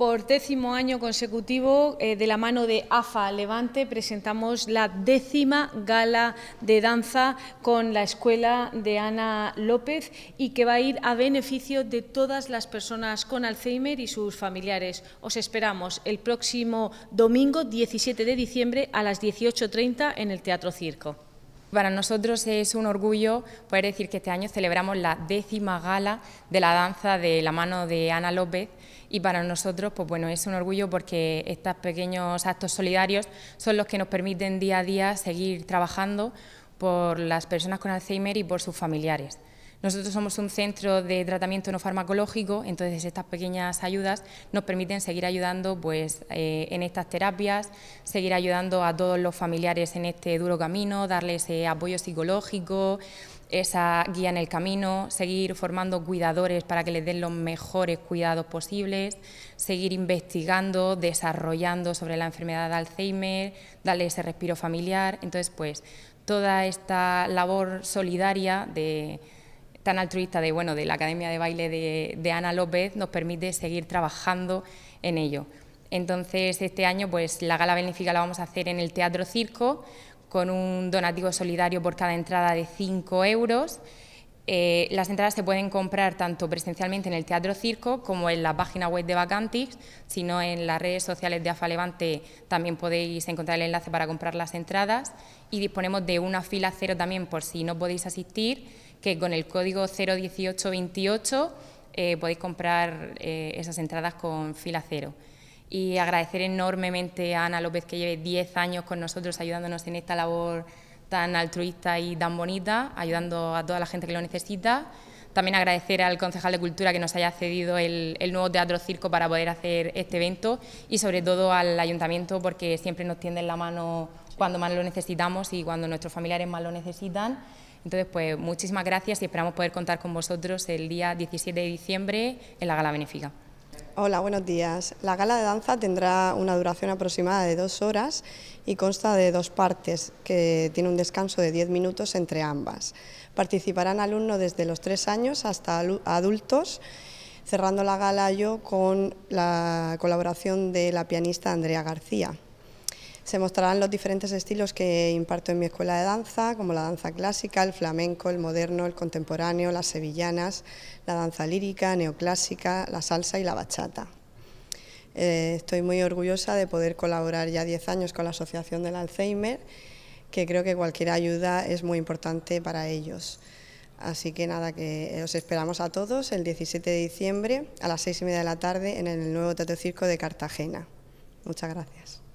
Por décimo año consecutivo, eh, de la mano de AFA Levante, presentamos la décima gala de danza con la escuela de Ana López y que va a ir a beneficio de todas las personas con Alzheimer y sus familiares. Os esperamos el próximo domingo 17 de diciembre a las 18.30 en el Teatro Circo. Para nosotros es un orgullo poder decir que este año celebramos la décima gala de la danza de la mano de Ana López y para nosotros pues bueno, es un orgullo porque estos pequeños actos solidarios son los que nos permiten día a día seguir trabajando por las personas con Alzheimer y por sus familiares. Nosotros somos un centro de tratamiento no farmacológico, entonces estas pequeñas ayudas nos permiten seguir ayudando pues, eh, en estas terapias, seguir ayudando a todos los familiares en este duro camino, darles eh, apoyo psicológico, esa guía en el camino, seguir formando cuidadores para que les den los mejores cuidados posibles, seguir investigando, desarrollando sobre la enfermedad de Alzheimer, darle ese respiro familiar. Entonces, pues, toda esta labor solidaria de tan altruista de, bueno, de la Academia de Baile de, Ana López nos permite seguir trabajando en ello. Entonces, este año pues la gala benéfica la vamos a hacer en el Teatro Circo con un donativo solidario por cada entrada de 5 euros. Eh, las entradas se pueden comprar tanto presencialmente en el Teatro Circo como en la página web de Vacantix, sino en las redes sociales de AFA Levante... también podéis encontrar el enlace para comprar las entradas y disponemos de una fila cero también por si no podéis asistir que con el código 01828 eh, podéis comprar eh, esas entradas con fila cero. Y agradecer enormemente a Ana López que lleve 10 años con nosotros ayudándonos en esta labor tan altruista y tan bonita, ayudando a toda la gente que lo necesita. También agradecer al concejal de Cultura que nos haya cedido el, el, nuevo Teatro Circo para poder hacer este evento y sobre todo al ayuntamiento porque siempre nos tienden la mano cuando más lo necesitamos y cuando nuestros familiares más lo necesitan. Entonces, pues muchísimas gracias y esperamos poder contar con vosotros el día 17 de diciembre en la Gala Benéfica. Hola, buenos días. La gala de danza tendrá una duración aproximada de dos horas y consta de dos partes, que tiene un descanso de 10 minutos entre ambas. Participarán alumnos desde los tres años hasta adultos, cerrando la gala yo con la colaboración de la pianista Andrea García. Se mostrarán los diferentes estilos que imparto en mi escuela de danza, como la danza clásica, el flamenco, el moderno, el contemporáneo, las sevillanas, la danza lírica, neoclásica, la salsa y la bachata. Eh, estoy muy orgullosa de poder colaborar ya 10 años con la Asociación del Alzheimer, que creo que cualquier ayuda es muy importante para ellos. Así que nada, que os esperamos a todos el 17 de diciembre a las seis y media de la tarde en el nuevo Teatro Circo de Cartagena. Muchas gracias.